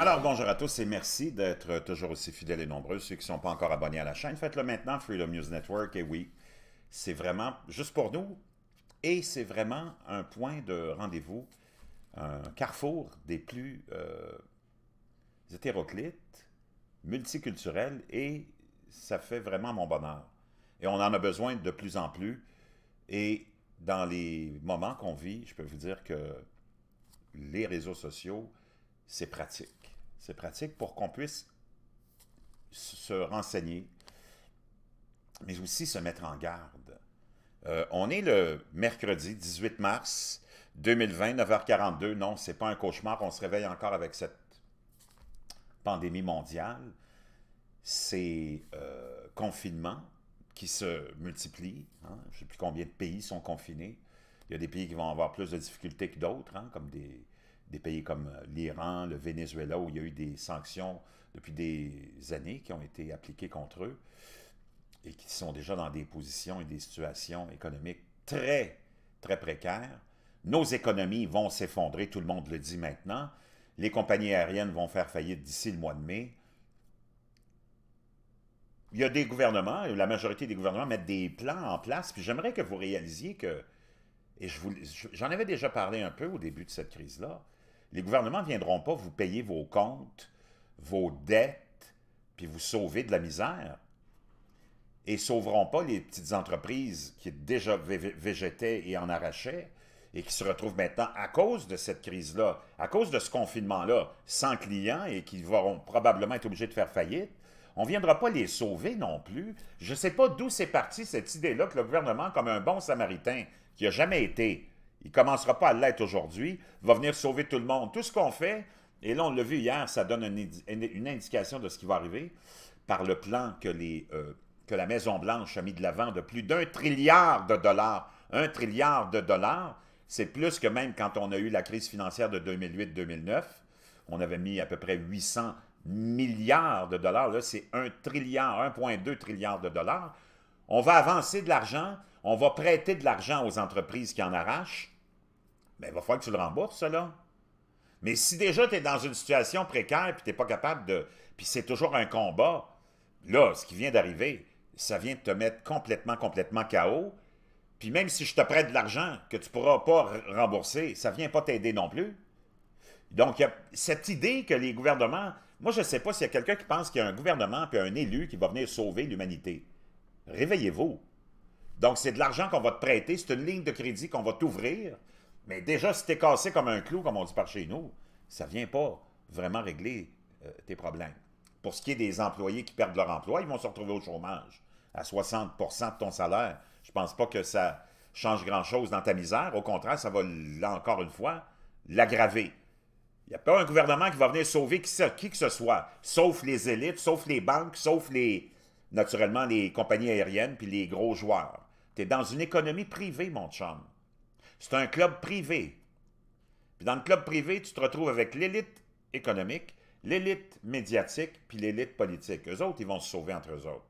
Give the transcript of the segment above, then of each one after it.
Alors, bonjour à tous et merci d'être toujours aussi fidèles et nombreux. Ceux qui ne sont pas encore abonnés à la chaîne, faites-le maintenant, Freedom News Network. Et oui, c'est vraiment juste pour nous et c'est vraiment un point de rendez-vous, un carrefour des plus euh, hétéroclites, multiculturels et ça fait vraiment mon bonheur. Et on en a besoin de plus en plus. Et dans les moments qu'on vit, je peux vous dire que les réseaux sociaux, c'est pratique. C'est pratique pour qu'on puisse se renseigner, mais aussi se mettre en garde. Euh, on est le mercredi 18 mars 2020, 9h42. Non, ce n'est pas un cauchemar. On se réveille encore avec cette pandémie mondiale. Ces euh, confinements qui se multiplient. Hein. Je ne sais plus combien de pays sont confinés. Il y a des pays qui vont avoir plus de difficultés que d'autres, hein, comme des, des pays comme euh, l'Iran, le Venezuela, où il y a eu des sanctions depuis des années qui ont été appliquées contre eux et qui sont déjà dans des positions et des situations économiques très, très précaires. Nos économies vont s'effondrer, tout le monde le dit maintenant. Les compagnies aériennes vont faire faillite d'ici le mois de mai. Il y a des gouvernements, la majorité des gouvernements mettent des plans en place, puis j'aimerais que vous réalisiez que, et j'en avais déjà parlé un peu au début de cette crise-là, les gouvernements ne viendront pas vous payer vos comptes, vos dettes, puis vous sauver de la misère. Et sauveront pas les petites entreprises qui déjà végétaient et en arrachaient et qui se retrouvent maintenant à cause de cette crise-là, à cause de ce confinement-là, sans clients et qui vont probablement être obligés de faire faillite. On ne viendra pas les sauver non plus. Je ne sais pas d'où c'est parti cette idée-là que le gouvernement, comme un bon samaritain, qui n'a jamais été, il ne commencera pas à l'être aujourd'hui. va venir sauver tout le monde. Tout ce qu'on fait, et là, on l'a vu hier, ça donne une, indication de ce qui va arriver par le plan que, euh, que la Maison-Blanche a mis de l'avant de plus d'un trilliard de dollars. Un trilliard de dollars, c'est plus que même quand on a eu la crise financière de 2008-2009. On avait mis à peu près 800 milliards de dollars. Là, c'est un trilliard, 1,2 trilliard de dollars. On va avancer de l'argent, on va prêter de l'argent aux entreprises qui en arrachent ben, il va falloir que tu le rembourses, là. Mais si déjà tu es dans une situation précaire puis tu n'es pas capable de. Puis c'est toujours un combat, là, ce qui vient d'arriver, ça vient de te mettre complètement, complètement KO. Puis même si je te prête de l'argent que tu ne pourras pas rembourser, ça ne vient pas t'aider non plus. Donc, il y a cette idée que les gouvernements. Moi, je ne sais pas s'il y a quelqu'un qui pense qu'il y a un gouvernement puis un élu qui va venir sauver l'humanité. Réveillez-vous. Donc, c'est de l'argent qu'on va te prêter, c'est une ligne de crédit qu'on va t'ouvrir mais déjà, si tu cassé comme un clou, comme on dit par chez nous, ça ne vient pas vraiment régler euh, tes problèmes. Pour ce qui est des employés qui perdent leur emploi, ils vont se retrouver au chômage à 60 de ton salaire. Je ne pense pas que ça change grand-chose dans ta misère. Au contraire, ça va, encore une fois, l'aggraver. Il n'y a pas un gouvernement qui va venir sauver qui, que ce soit, sauf les élites, sauf les banques, sauf les, naturellement les compagnies aériennes puis les gros joueurs. Tu es dans une économie privée, mon chum. C'est un club privé. Puis dans le club privé, tu te retrouves avec l'élite économique, l'élite médiatique, puis l'élite politique. Eux autres, ils vont se sauver entre eux autres.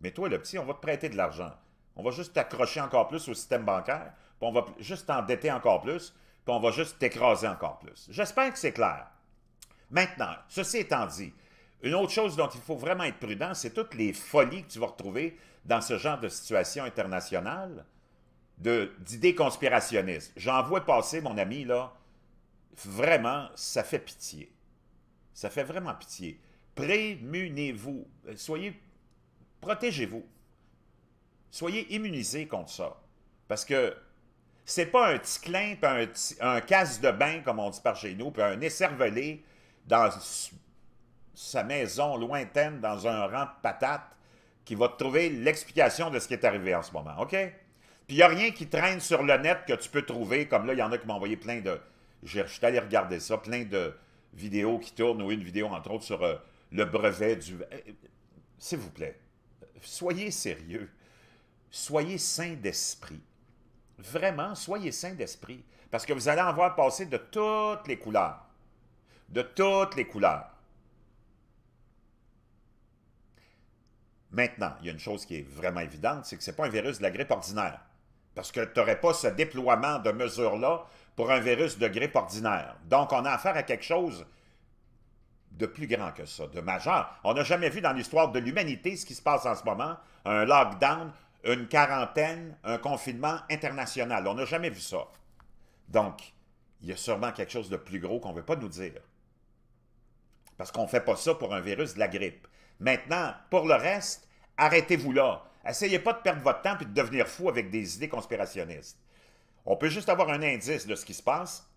Mais toi, le petit, on va te prêter de l'argent. On va juste t'accrocher encore plus au système bancaire, puis on va juste t'endetter encore plus, puis on va juste t'écraser encore plus. J'espère que c'est clair. Maintenant, ceci étant dit, une autre chose dont il faut vraiment être prudent, c'est toutes les folies que tu vas retrouver dans ce genre de situation internationale d'idées conspirationnistes. J'en vois passer, mon ami, là, vraiment, ça fait pitié. Ça fait vraiment pitié. Prémunez-vous. Euh, soyez, protégez-vous. Soyez immunisés contre ça. Parce que c'est pas un petit clin, puis un, casse de bain, comme on dit par chez nous, puis un esservelé dans sa maison lointaine, dans un rang de patates, qui va te trouver l'explication de ce qui est arrivé en ce moment, OK? Puis il n'y a rien qui traîne sur le net que tu peux trouver. Comme là, il y en a qui m'ont envoyé plein de. Je, suis allé regarder ça, plein de vidéos qui tournent, ou une vidéo, entre autres, sur euh, le brevet du. Euh, s'il vous plaît, soyez sérieux. Soyez sains d'esprit. Vraiment, soyez sains d'esprit. Parce que vous allez en voir passer de toutes les couleurs. De toutes les couleurs. Maintenant, il y a une chose qui est vraiment évidente, c'est que ce n'est pas un virus de la grippe ordinaire parce que tu n'aurais pas ce déploiement de mesures-là pour un virus de grippe ordinaire. Donc, on a affaire à quelque chose de plus grand que ça, de majeur. On n'a jamais vu dans l'histoire de l'humanité ce qui se passe en ce moment, un lockdown, une quarantaine, un confinement international. On n'a jamais vu ça. Donc, il y a sûrement quelque chose de plus gros qu'on ne veut pas nous dire. Parce qu'on ne fait pas ça pour un virus de la grippe. Maintenant, pour le reste, arrêtez-vous là. Essayez pas de perdre votre temps et de devenir fou avec des idées conspirationnistes. On peut juste avoir un indice de ce qui se passe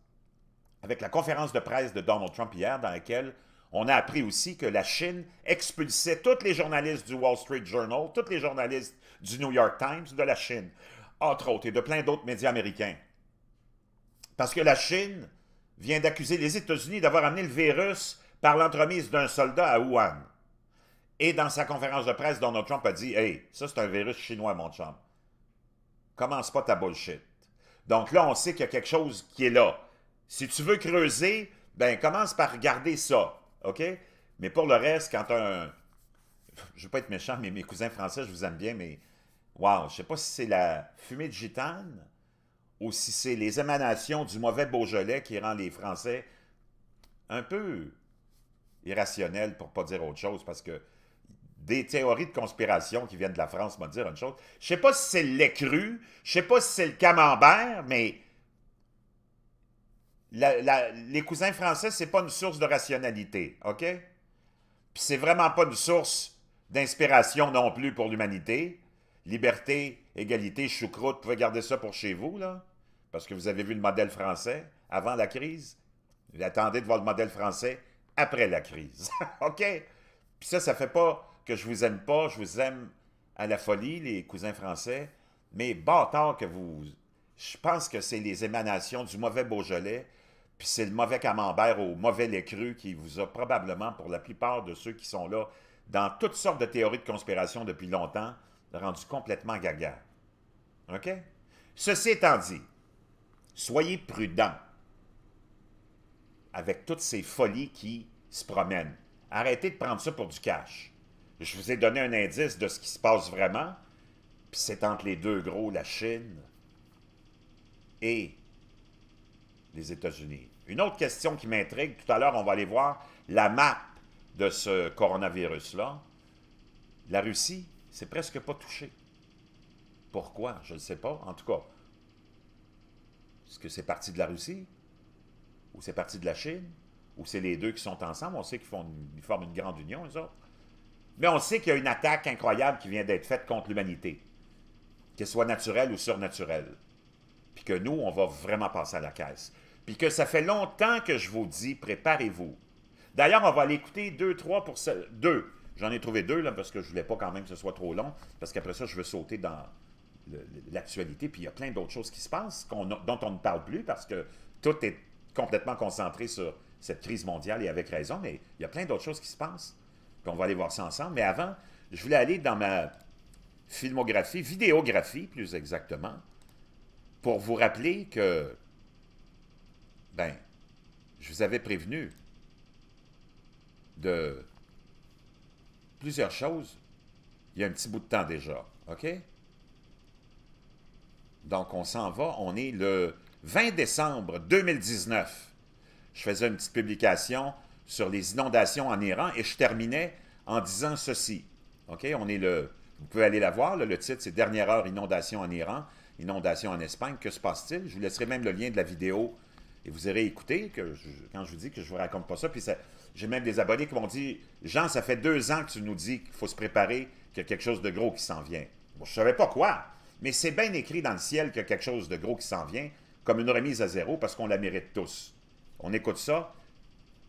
avec la conférence de presse de Donald Trump hier, dans laquelle on a appris aussi que la Chine expulsait tous les journalistes du Wall Street Journal, tous les journalistes du New York Times de la Chine, entre autres, et de plein d'autres médias américains. Parce que la Chine vient d'accuser les États-Unis d'avoir amené le virus par l'entremise d'un soldat à Wuhan. Et dans sa conférence de presse, Donald Trump a dit Hey, ça c'est un virus chinois, mon chum. Commence pas ta bullshit. Donc là, on sait qu'il y a quelque chose qui est là. Si tu veux creuser, ben commence par regarder ça. OK? Mais pour le reste, quand un. Je ne veux pas être méchant, mais mes cousins français, je vous aime bien, mais. Waouh, je ne sais pas si c'est la fumée de gitane ou si c'est les émanations du mauvais Beaujolais qui rend les Français un peu irrationnels, pour ne pas dire autre chose, parce que des théories de conspiration qui viennent de la France me dire une chose. Je sais pas si c'est l'écru, je sais pas si c'est le camembert, mais les cousins français, c'est pas une source de rationalité, OK? Puis c'est vraiment pas une source d'inspiration non plus pour l'humanité. Liberté, égalité, choucroute, vous pouvez garder ça pour chez vous, là, parce que vous avez vu le modèle français avant la crise. Vous attendez de voir le modèle français après la crise, OK? Puis ça, ça fait pas que je vous aime pas, je vous aime à la folie, les cousins français, mais bâtard que vous... Je pense que c'est les émanations du mauvais Beaujolais, puis c'est le mauvais camembert au mauvais lait cru qui vous a probablement, pour la plupart de ceux qui sont là, dans toutes sortes de théories de conspiration depuis longtemps, rendu complètement gaga. OK? Ceci étant dit, soyez prudents avec toutes ces folies qui se promènent. Arrêtez de prendre ça pour du cash. Je vous ai donné un indice de ce qui se passe vraiment, puis c'est entre les deux gros, la Chine et les États-Unis. Une autre question qui m'intrigue, tout à l'heure, on va aller voir la map de ce coronavirus-là. La Russie, c'est presque pas touché. Pourquoi? Je ne sais pas. En tout cas, est-ce que c'est parti de la Russie? Ou c'est parti de la Chine? Ou c'est les deux qui sont ensemble? On sait qu'ils forment une grande union, les autres. Mais on sait qu'il y a une attaque incroyable qui vient d'être faite contre l'humanité, qu'elle soit naturelle ou surnaturelle. Puis que nous, on va vraiment passer à la caisse. Puis que ça fait longtemps que je vous dis, préparez-vous. D'ailleurs, on va aller écouter deux, trois pour Deux. J'en ai trouvé deux, là, parce que je voulais pas quand même que ce soit trop long, parce qu'après ça, je veux sauter dans l'actualité, puis il y a plein d'autres choses qui se passent, dont on ne parle plus, parce que tout est complètement concentré sur cette crise mondiale, et avec raison, mais il y a plein d'autres choses qui se passent on va aller voir ça ensemble. Mais avant, je voulais aller dans ma filmographie, vidéographie plus exactement, pour vous rappeler que, ben, je vous avais prévenu de plusieurs choses il y a un petit bout de temps déjà, OK? Donc, on s'en va. On est le 20 décembre 2019. Je faisais une petite publication sur les inondations en Iran et je terminais en disant ceci. OK, on est le. Vous pouvez aller la voir. le titre, c'est Dernière heure inondation en Iran, inondation en Espagne. Que se passe-t-il? Je vous laisserai même le lien de la vidéo et vous irez écouter que quand je vous dis que je vous raconte pas ça. Puis j'ai même des abonnés qui m'ont dit Jean, ça fait deux ans que tu nous dis qu'il faut se préparer, qu'il y a quelque chose de gros qui s'en vient. Je je savais pas quoi, mais c'est bien écrit dans le ciel qu'il y a quelque chose de gros qui s'en vient, comme une remise à zéro parce qu'on la mérite tous. On écoute ça,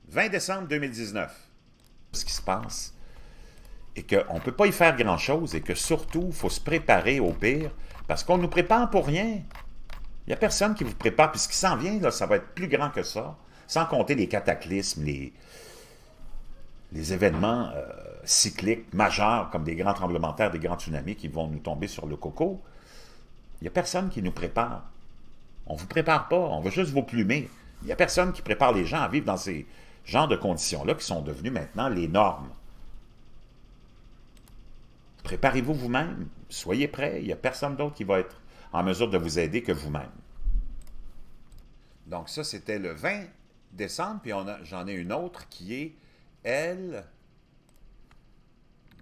20 décembre 2019. Ce qui se passe, et qu'on ne peut pas y faire grand-chose, et que surtout, il faut se préparer au pire, parce qu'on nous prépare pour rien. Il n'y a personne qui vous prépare, puis ce qui s'en vient, là, ça va être plus grand que ça, sans compter les cataclysmes, les, les événements euh, cycliques majeurs, comme des grands tremblements de terre, des grands tsunamis qui vont nous tomber sur le coco. Il n'y a personne qui nous prépare. On ne vous prépare pas, on veut juste vous plumer. Il n'y a personne qui prépare les gens à vivre dans ces, genre de conditions-là qui sont devenues maintenant les normes. Préparez-vous vous-même, soyez prêts, il n'y a personne d'autre qui va être en mesure de vous aider que vous-même. Donc ça, c'était le 20 décembre, puis j'en ai une autre qui est, elle,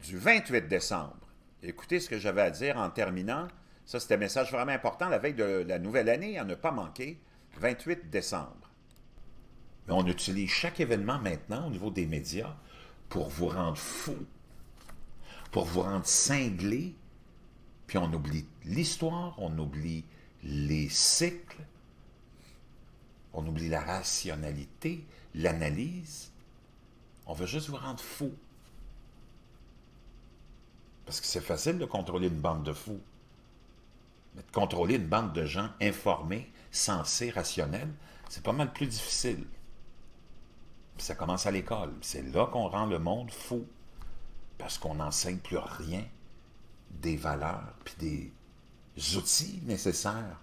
du 28 décembre. Écoutez ce que j'avais à dire en terminant. Ça, c'était un message vraiment important la veille de la nouvelle année, à ne pas manquer, 28 décembre. Ben, on utilise chaque événement maintenant au niveau des médias pour vous rendre fou, pour vous rendre cinglé, puis on oublie l'histoire, on oublie les cycles, on oublie la rationalité, l'analyse. On veut juste vous rendre fou. Parce que c'est facile de contrôler une bande de fous. Mais de contrôler une bande de gens informés, sensés, rationnels, c'est pas mal plus difficile ça commence à l'école. C'est là qu'on rend le monde fou parce qu'on n'enseigne plus rien des valeurs puis des outils nécessaires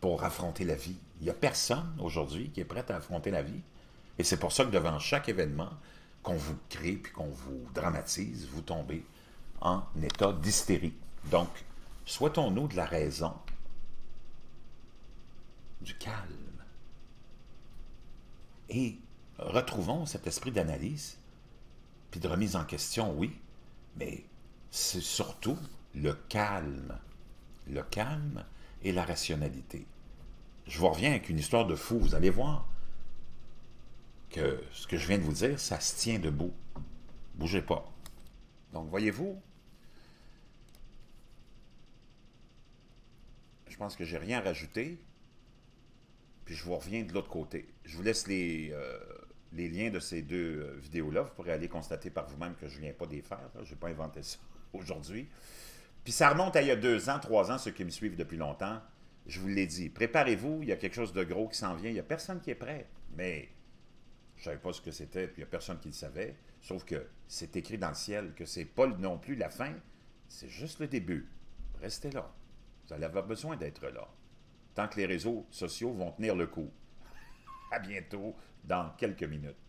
pour affronter la vie. Il n'y a personne aujourd'hui qui est prêt à affronter la vie. Et c'est pour ça que devant chaque événement qu'on vous crée puis qu'on vous dramatise, vous tombez en état d'hystérie. Donc, souhaitons-nous de la raison, du calme et retrouvons cet esprit d'analyse, puis de remise en question, oui, mais c'est surtout le calme. Le calme et la rationalité. Je vous reviens avec une histoire de fou, vous allez voir que ce que je viens de vous dire, ça se tient debout. Bougez pas. Donc, voyez-vous, je pense que j'ai rien à rajouter, puis je vous reviens de l'autre côté. Je vous laisse les... Euh, les liens de ces deux euh, vidéos-là. Vous pourrez aller constater par vous-même que je ne viens pas des faire. Je n'ai pas inventé ça aujourd'hui. Puis ça remonte à il y a deux ans, trois ans, ceux qui me suivent depuis longtemps. Je vous l'ai dit, préparez-vous, il y a quelque chose de gros qui s'en vient. Il n'y a personne qui est prêt. Mais je ne savais pas ce que c'était, puis il n'y a personne qui le savait. Sauf que c'est écrit dans le ciel que ce n'est pas non plus la fin, c'est juste le début. Restez là. Vous allez avoir besoin d'être là. Tant que les réseaux sociaux vont tenir le coup. À bientôt dans quelques minutes.